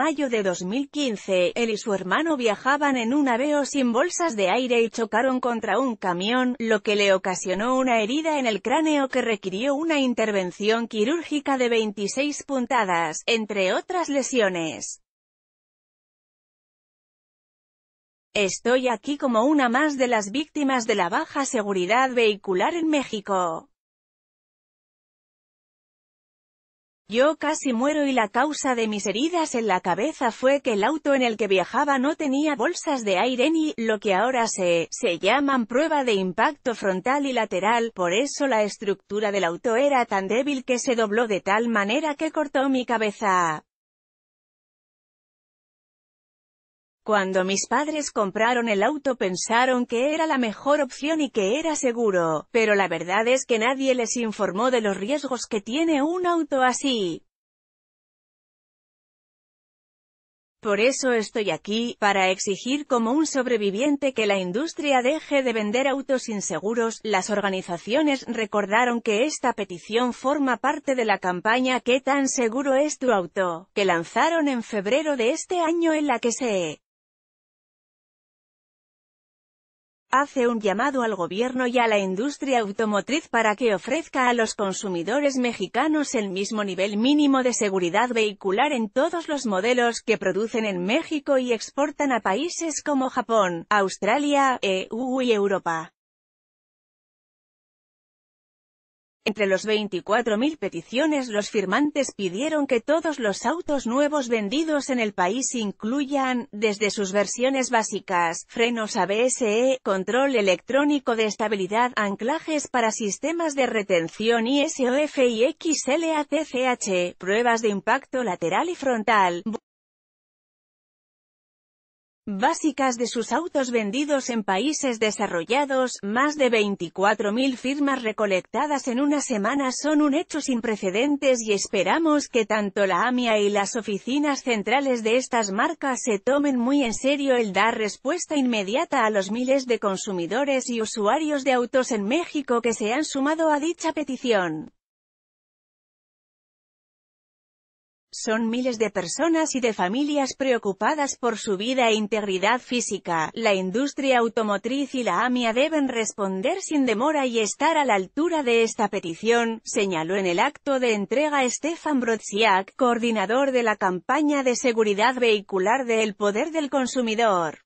mayo de 2015, él y su hermano viajaban en un aveo sin bolsas de aire y chocaron contra un camión, lo que le ocasionó una herida en el cráneo que requirió una intervención quirúrgica de 26 puntadas, entre otras lesiones. Estoy aquí como una más de las víctimas de la baja seguridad vehicular en México. Yo casi muero y la causa de mis heridas en la cabeza fue que el auto en el que viajaba no tenía bolsas de aire ni, lo que ahora se, se llaman prueba de impacto frontal y lateral, por eso la estructura del auto era tan débil que se dobló de tal manera que cortó mi cabeza. Cuando mis padres compraron el auto pensaron que era la mejor opción y que era seguro, pero la verdad es que nadie les informó de los riesgos que tiene un auto así. Por eso estoy aquí, para exigir como un sobreviviente que la industria deje de vender autos inseguros. Las organizaciones recordaron que esta petición forma parte de la campaña ¿Qué tan seguro es tu auto?, que lanzaron en febrero de este año en la que se hace un llamado al gobierno y a la industria automotriz para que ofrezca a los consumidores mexicanos el mismo nivel mínimo de seguridad vehicular en todos los modelos que producen en México y exportan a países como Japón, Australia, EU y Europa. Entre los 24.000 peticiones los firmantes pidieron que todos los autos nuevos vendidos en el país incluyan, desde sus versiones básicas, frenos ABSE, control electrónico de estabilidad, anclajes para sistemas de retención ISOF y XLATCH, pruebas de impacto lateral y frontal, básicas de sus autos vendidos en países desarrollados, más de 24.000 firmas recolectadas en una semana son un hecho sin precedentes y esperamos que tanto la AMIA y las oficinas centrales de estas marcas se tomen muy en serio el dar respuesta inmediata a los miles de consumidores y usuarios de autos en México que se han sumado a dicha petición. son miles de personas y de familias preocupadas por su vida e integridad física, la industria automotriz y la AMIA deben responder sin demora y estar a la altura de esta petición, señaló en el acto de entrega Stefan Brodziak, coordinador de la campaña de seguridad vehicular de El Poder del Consumidor.